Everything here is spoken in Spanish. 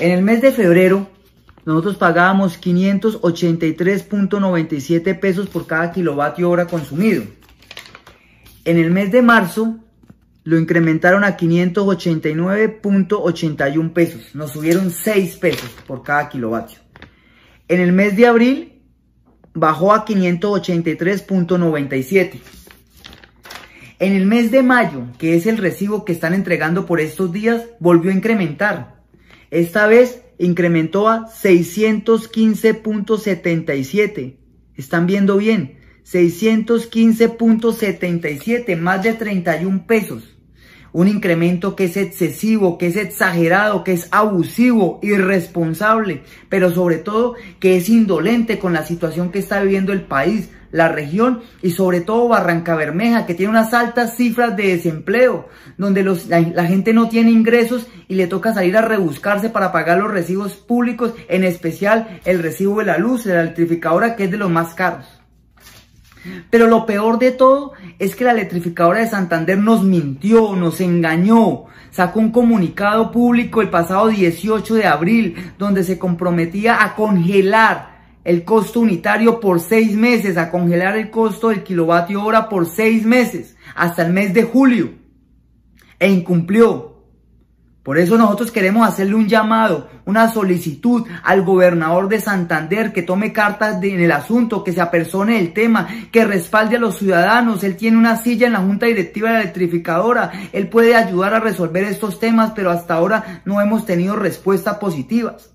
En el mes de febrero, nosotros pagábamos 583.97 pesos por cada kilovatio hora consumido. En el mes de marzo, lo incrementaron a 589.81 pesos. Nos subieron 6 pesos por cada kilovatio. En el mes de abril, bajó a 583.97. En el mes de mayo, que es el recibo que están entregando por estos días, volvió a incrementar esta vez incrementó a 615.77. Están viendo bien, 615.77, más de 31 pesos. Un incremento que es excesivo, que es exagerado, que es abusivo, irresponsable, pero sobre todo que es indolente con la situación que está viviendo el país, la región y sobre todo Barranca Bermeja, que tiene unas altas cifras de desempleo, donde los, la, la, gente no tiene ingresos y le toca salir a rebuscarse para pagar los recibos públicos, en especial el recibo de la luz, de la electrificadora, que es de los más caros. Pero lo peor de todo es que la electrificadora de Santander nos mintió, nos engañó. Sacó un comunicado público el pasado 18 de abril donde se comprometía a congelar el costo unitario por seis meses, a congelar el costo del kilovatio hora por seis meses, hasta el mes de julio. E incumplió. Por eso nosotros queremos hacerle un llamado, una solicitud al gobernador de Santander que tome cartas en el asunto, que se apersone el tema, que respalde a los ciudadanos. Él tiene una silla en la Junta Directiva de la Electrificadora. Él puede ayudar a resolver estos temas, pero hasta ahora no hemos tenido respuestas positivas.